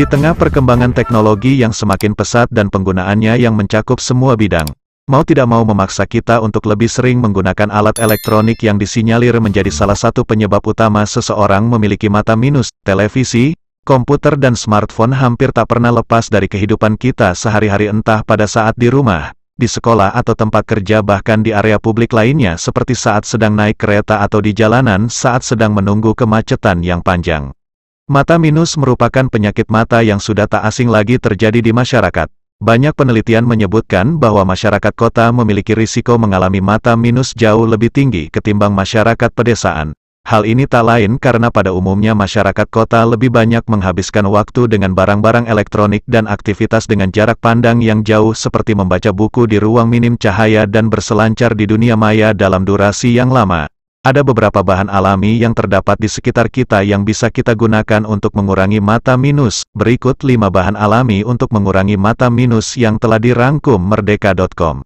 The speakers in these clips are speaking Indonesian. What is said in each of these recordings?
Di tengah perkembangan teknologi yang semakin pesat dan penggunaannya yang mencakup semua bidang, mau tidak mau memaksa kita untuk lebih sering menggunakan alat elektronik yang disinyalir menjadi salah satu penyebab utama seseorang memiliki mata minus, televisi, komputer dan smartphone hampir tak pernah lepas dari kehidupan kita sehari-hari entah pada saat di rumah, di sekolah atau tempat kerja bahkan di area publik lainnya seperti saat sedang naik kereta atau di jalanan saat sedang menunggu kemacetan yang panjang. Mata minus merupakan penyakit mata yang sudah tak asing lagi terjadi di masyarakat. Banyak penelitian menyebutkan bahwa masyarakat kota memiliki risiko mengalami mata minus jauh lebih tinggi ketimbang masyarakat pedesaan. Hal ini tak lain karena pada umumnya masyarakat kota lebih banyak menghabiskan waktu dengan barang-barang elektronik dan aktivitas dengan jarak pandang yang jauh seperti membaca buku di ruang minim cahaya dan berselancar di dunia maya dalam durasi yang lama. Ada beberapa bahan alami yang terdapat di sekitar kita yang bisa kita gunakan untuk mengurangi mata minus. Berikut 5 bahan alami untuk mengurangi mata minus yang telah dirangkum merdeka.com.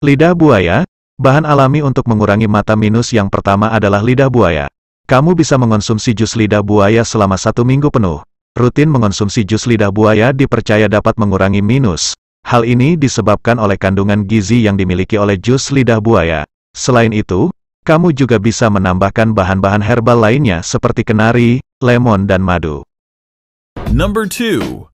Lidah buaya. Bahan alami untuk mengurangi mata minus yang pertama adalah lidah buaya. Kamu bisa mengonsumsi jus lidah buaya selama satu minggu penuh. Rutin mengonsumsi jus lidah buaya dipercaya dapat mengurangi minus, Hal ini disebabkan oleh kandungan gizi yang dimiliki oleh jus lidah buaya. Selain itu, kamu juga bisa menambahkan bahan-bahan herbal lainnya seperti kenari, lemon dan madu. Number two.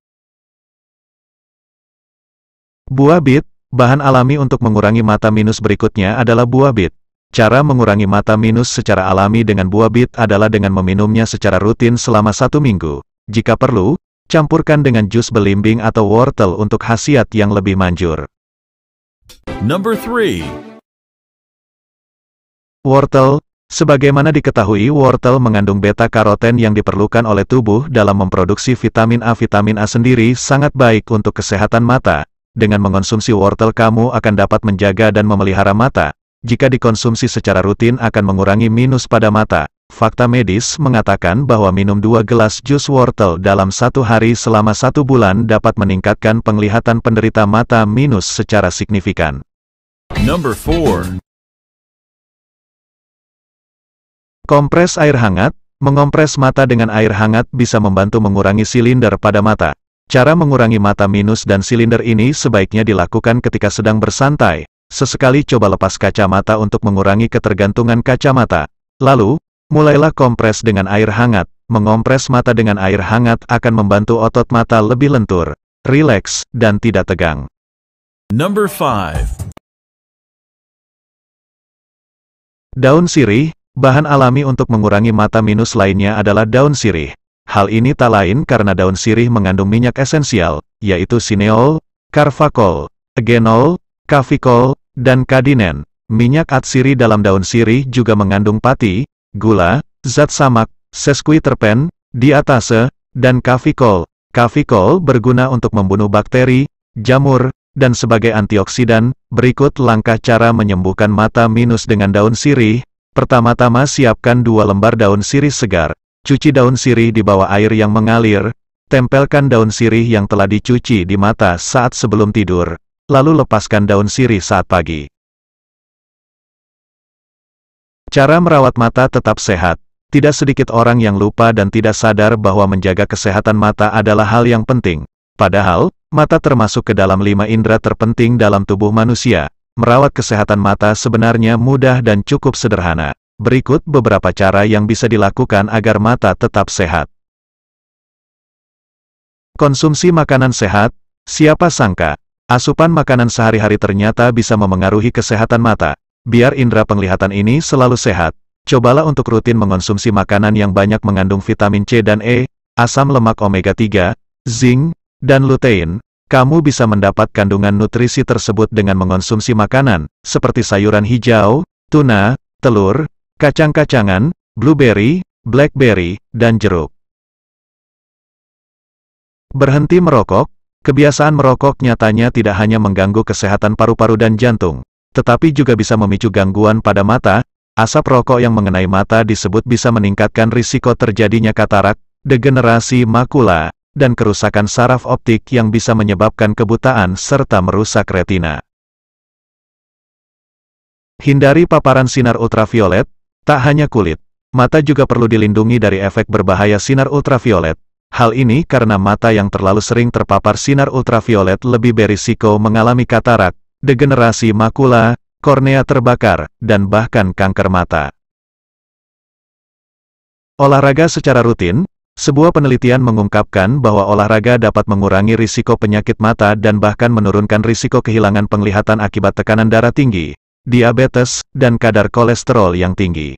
Buah bit, bahan alami untuk mengurangi mata minus berikutnya adalah buah bit. Cara mengurangi mata minus secara alami dengan buah bit adalah dengan meminumnya secara rutin selama satu minggu. Jika perlu, Campurkan dengan jus belimbing atau wortel untuk khasiat yang lebih manjur. Number 3. Wortel, sebagaimana diketahui wortel mengandung beta-karoten yang diperlukan oleh tubuh dalam memproduksi vitamin A. Vitamin A sendiri sangat baik untuk kesehatan mata. Dengan mengonsumsi wortel kamu akan dapat menjaga dan memelihara mata. Jika dikonsumsi secara rutin akan mengurangi minus pada mata fakta medis mengatakan bahwa minum 2 gelas jus wortel dalam satu hari selama satu bulan dapat meningkatkan penglihatan penderita mata minus secara signifikan. Number 4 Kompres air hangat, mengompres mata dengan air hangat bisa membantu mengurangi silinder pada mata. Cara mengurangi mata minus dan silinder ini sebaiknya dilakukan ketika sedang bersantai. Sesekali coba lepas kacamata untuk mengurangi ketergantungan kacamata. Lalu, Mulailah kompres dengan air hangat, mengompres mata dengan air hangat akan membantu otot mata lebih lentur, rileks, dan tidak tegang. Number 5 Daun sirih, bahan alami untuk mengurangi mata minus lainnya adalah daun sirih. Hal ini tak lain karena daun sirih mengandung minyak esensial, yaitu sineol, karvakol, genol, kafikol, dan kadinen. Minyak atsiri dalam daun sirih juga mengandung pati, gula, zat samak, sesquiterpen, diatase, dan kafikol. Kafikol berguna untuk membunuh bakteri, jamur, dan sebagai antioksidan, berikut langkah cara menyembuhkan mata minus dengan daun sirih. Pertama-tama siapkan dua lembar daun sirih segar. Cuci daun sirih di bawah air yang mengalir. Tempelkan daun sirih yang telah dicuci di mata saat sebelum tidur. Lalu lepaskan daun sirih saat pagi. Cara merawat mata tetap sehat. Tidak sedikit orang yang lupa dan tidak sadar bahwa menjaga kesehatan mata adalah hal yang penting. Padahal, mata termasuk ke dalam lima indera terpenting dalam tubuh manusia. Merawat kesehatan mata sebenarnya mudah dan cukup sederhana. Berikut beberapa cara yang bisa dilakukan agar mata tetap sehat. Konsumsi makanan sehat, siapa sangka, asupan makanan sehari-hari ternyata bisa memengaruhi kesehatan mata. Biar indera penglihatan ini selalu sehat, cobalah untuk rutin mengonsumsi makanan yang banyak mengandung vitamin C dan E, asam lemak omega-3, zinc, dan lutein. Kamu bisa mendapat kandungan nutrisi tersebut dengan mengonsumsi makanan, seperti sayuran hijau, tuna, telur, kacang-kacangan, blueberry, blackberry, dan jeruk. Berhenti merokok, kebiasaan merokok nyatanya tidak hanya mengganggu kesehatan paru-paru dan jantung, tetapi juga bisa memicu gangguan pada mata. Asap rokok yang mengenai mata disebut bisa meningkatkan risiko terjadinya katarak, degenerasi makula, dan kerusakan saraf optik yang bisa menyebabkan kebutaan serta merusak retina. Hindari paparan sinar ultraviolet, tak hanya kulit, mata juga perlu dilindungi dari efek berbahaya sinar ultraviolet. Hal ini karena mata yang terlalu sering terpapar sinar ultraviolet lebih berisiko mengalami katarak, degenerasi makula, kornea terbakar, dan bahkan kanker mata. Olahraga secara rutin, sebuah penelitian mengungkapkan bahwa olahraga dapat mengurangi risiko penyakit mata dan bahkan menurunkan risiko kehilangan penglihatan akibat tekanan darah tinggi, diabetes, dan kadar kolesterol yang tinggi.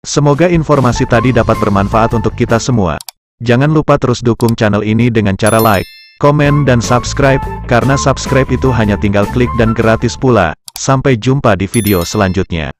Semoga informasi tadi dapat bermanfaat untuk kita semua. Jangan lupa terus dukung channel ini dengan cara like, komen dan subscribe, karena subscribe itu hanya tinggal klik dan gratis pula. Sampai jumpa di video selanjutnya.